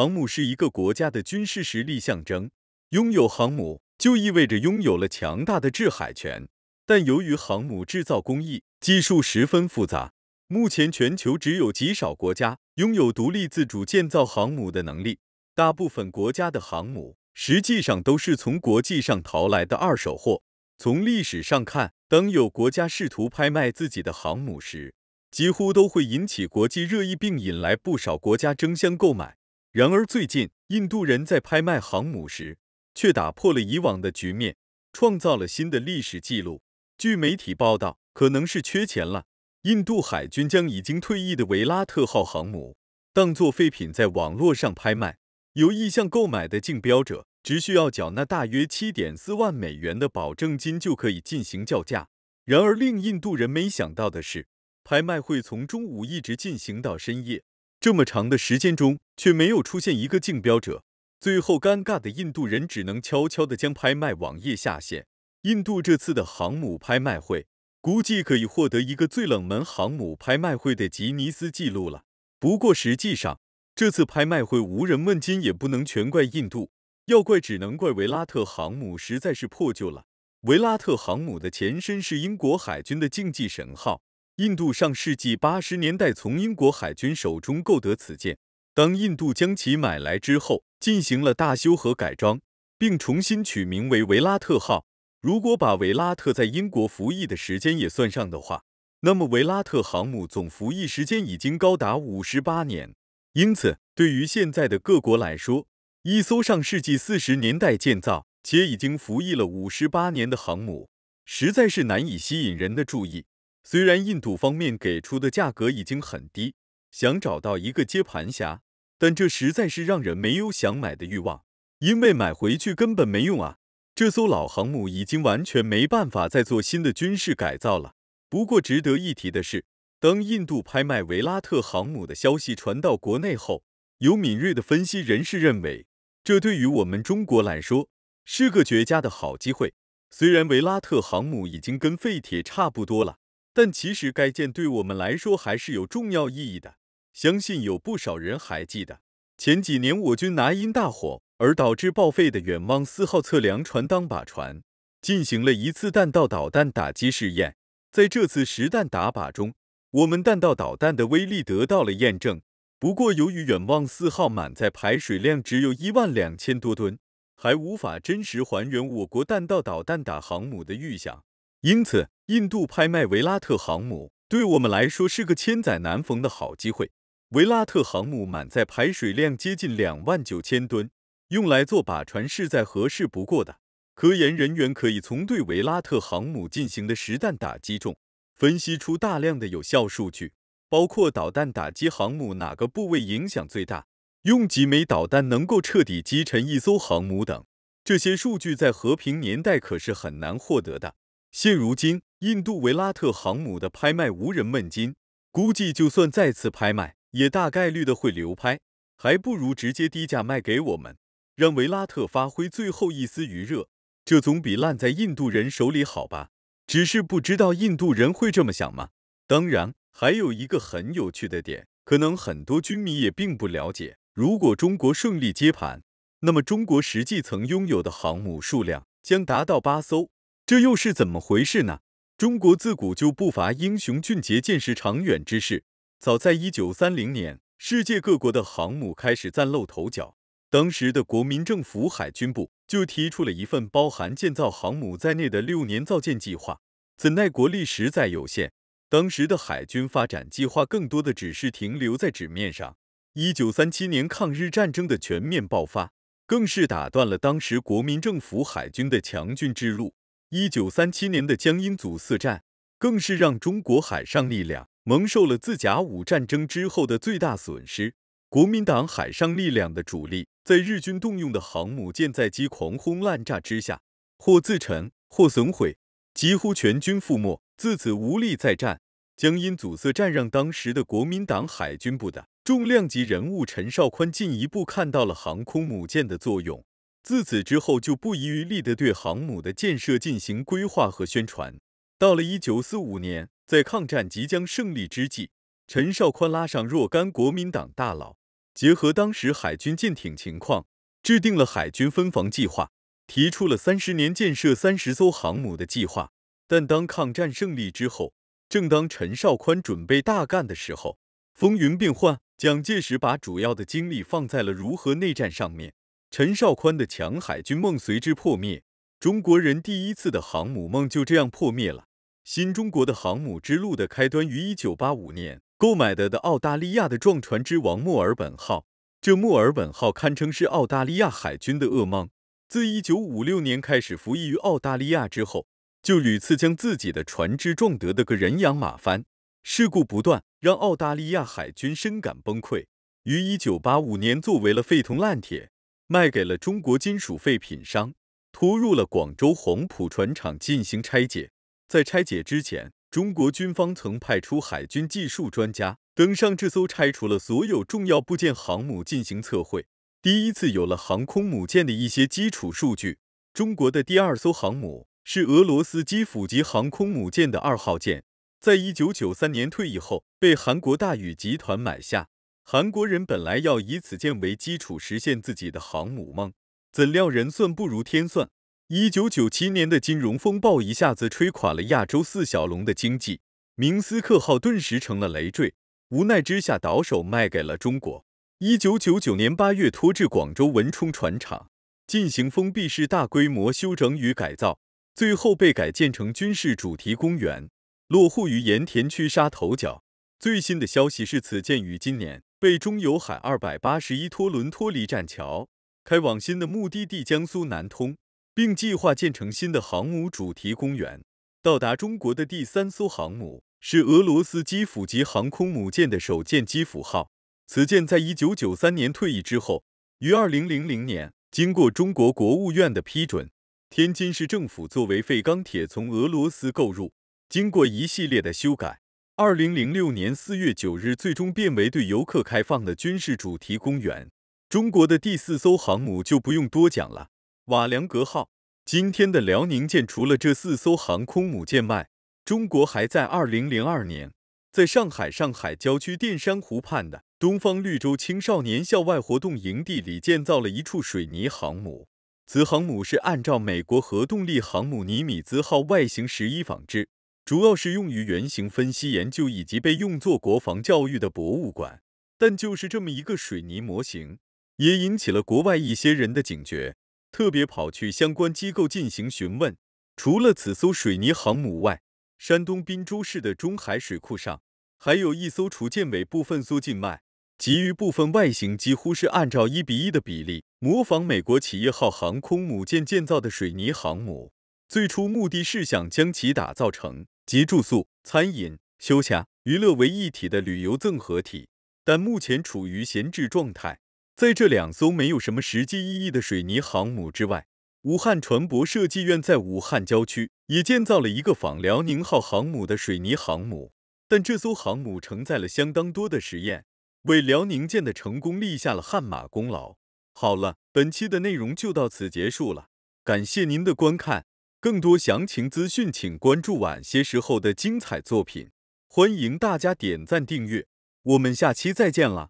航母是一个国家的军事实力象征，拥有航母就意味着拥有了强大的制海权。但由于航母制造工艺技术十分复杂，目前全球只有极少国家拥有独立自主建造航母的能力，大部分国家的航母实际上都是从国际上淘来的二手货。从历史上看，当有国家试图拍卖自己的航母时，几乎都会引起国际热议，并引来不少国家争相购买。然而，最近印度人在拍卖航母时却打破了以往的局面，创造了新的历史记录。据媒体报道，可能是缺钱了，印度海军将已经退役的维拉特号航母当作废品在网络上拍卖，有意向购买的竞标者只需要缴纳大约七点四万美元的保证金就可以进行叫价。然而，令印度人没想到的是，拍卖会从中午一直进行到深夜。这么长的时间中，却没有出现一个竞标者，最后尴尬的印度人只能悄悄地将拍卖网页下线。印度这次的航母拍卖会，估计可以获得一个最冷门航母拍卖会的吉尼斯记录了。不过实际上，这次拍卖会无人问津，也不能全怪印度，要怪只能怪维拉特航母实在是破旧了。维拉特航母的前身是英国海军的竞技神号。印度上世纪八十年代从英国海军手中购得此舰，当印度将其买来之后，进行了大修和改装，并重新取名为维拉特号。如果把维拉特在英国服役的时间也算上的话，那么维拉特航母总服役时间已经高达五十八年。因此，对于现在的各国来说，一艘上世纪四十年代建造且已经服役了五十八年的航母，实在是难以吸引人的注意。虽然印度方面给出的价格已经很低，想找到一个接盘侠，但这实在是让人没有想买的欲望，因为买回去根本没用啊！这艘老航母已经完全没办法再做新的军事改造了。不过值得一提的是，当印度拍卖维拉特航母的消息传到国内后，有敏锐的分析人士认为，这对于我们中国来说是个绝佳的好机会。虽然维拉特航母已经跟废铁差不多了。但其实该舰对我们来说还是有重要意义的，相信有不少人还记得前几年我军拿因大火而导致报废的远望四号测量船当靶船，进行了一次弹道导弹打击试验。在这次实弹打靶中，我们弹道导弹的威力得到了验证。不过由于远望四号满载排水量只有一万两千多吨，还无法真实还原我国弹道导弹打航母的预想，因此。印度拍卖维拉特航母，对我们来说是个千载难逢的好机会。维拉特航母满载排水量接近两万九千吨，用来做靶船是再合适不过的。科研人员可以从对维拉特航母进行的实弹打击中，分析出大量的有效数据，包括导弹打击航母哪个部位影响最大，用几枚导弹能够彻底击沉一艘航母等。这些数据在和平年代可是很难获得的，现如今。印度维拉特航母的拍卖无人问津，估计就算再次拍卖，也大概率的会流拍，还不如直接低价卖给我们，让维拉特发挥最后一丝余热，这总比烂在印度人手里好吧？只是不知道印度人会这么想吗？当然，还有一个很有趣的点，可能很多军迷也并不了解，如果中国顺利接盘，那么中国实际曾拥有的航母数量将达到八艘，这又是怎么回事呢？中国自古就不乏英雄俊杰、见识长远之士。早在一九三零年，世界各国的航母开始崭露头角，当时的国民政府海军部就提出了一份包含建造航母在内的六年造舰计划。怎奈国力实在有限，当时的海军发展计划更多的只是停留在纸面上。一九三七年抗日战争的全面爆发，更是打断了当时国民政府海军的强军之路。一九三七年的江阴阻塞战，更是让中国海上力量蒙受了自甲午战争之后的最大损失。国民党海上力量的主力，在日军动用的航母舰载机狂轰滥炸之下，或自沉，或损毁，几乎全军覆没。自此无力再战。江阴阻塞战让当时的国民党海军部的重量级人物陈绍宽进一步看到了航空母舰的作用。自此之后，就不遗余力地对航母的建设进行规划和宣传。到了一九四五年，在抗战即将胜利之际，陈绍宽拉上若干国民党大佬，结合当时海军舰艇情况，制定了海军分防计划，提出了三十年建设三十艘航母的计划。但当抗战胜利之后，正当陈绍宽准备大干的时候，风云变幻，蒋介石把主要的精力放在了如何内战上面。陈少宽的强海军梦随之破灭，中国人第一次的航母梦就这样破灭了。新中国的航母之路的开端于一九八五年购买的的澳大利亚的撞船之王墨尔本号，这墨尔本号堪称是澳大利亚海军的噩梦。自一九五六年开始服役于澳大利亚之后，就屡次将自己的船只撞得的个人仰马翻，事故不断，让澳大利亚海军深感崩溃。于一九八五年作为了废铜烂铁。卖给了中国金属废品商，拖入了广州黄埔船厂进行拆解。在拆解之前，中国军方曾派出海军技术专家登上这艘拆除了所有重要部件航母进行测绘，第一次有了航空母舰的一些基础数据。中国的第二艘航母是俄罗斯基辅级航空母舰的二号舰，在一九九三年退役后被韩国大宇集团买下。韩国人本来要以此舰为基础实现自己的航母梦，怎料人算不如天算。一九九七年的金融风暴一下子吹垮了亚洲四小龙的经济，明斯克号顿时成了累赘，无奈之下倒手卖给了中国。一九九九年八月拖至广州文冲船厂进行封闭式大规模修整与改造，最后被改建成军事主题公园，落户于盐田区沙头角。最新的消息是，此舰于今年。被中油海二百八十一拖轮脱离栈桥，开往新的目的地江苏南通，并计划建成新的航母主题公园。到达中国的第三艘航母是俄罗斯基辅级航空母舰的首舰基辅号，此舰在一九九三年退役之后，于二零零零年经过中国国务院的批准，天津市政府作为废钢铁从俄罗斯购入，经过一系列的修改。二零零六年四月九日，最终变为对游客开放的军事主题公园。中国的第四艘航母就不用多讲了，瓦良格号。今天的辽宁舰除了这四艘航空母舰外，中国还在二零零二年，在上海上海郊区淀山湖畔的东方绿洲青少年校外活动营地里建造了一处水泥航母。此航母是按照美国核动力航母尼米兹号外形十一仿制。主要是用于原型分析研究，以及被用作国防教育的博物馆。但就是这么一个水泥模型，也引起了国外一些人的警觉，特别跑去相关机构进行询问。除了此艘水泥航母外，山东滨州市的中海水库上还有一艘除舰尾部分缩进外，其余部分外形几乎是按照一比一的比例模仿美国企业号航空母舰建造的水泥航母。最初目的是想将其打造成。集住宿、餐饮、休闲、娱乐为一体的旅游综合体，但目前处于闲置状态。在这两艘没有什么实际意义的水泥航母之外，武汉船舶设计院在武汉郊区也建造了一个仿辽宁号航母的水泥航母，但这艘航母承载了相当多的实验，为辽宁舰的成功立下了汗马功劳。好了，本期的内容就到此结束了，感谢您的观看。更多详情资讯，请关注晚些时候的精彩作品。欢迎大家点赞订阅，我们下期再见了。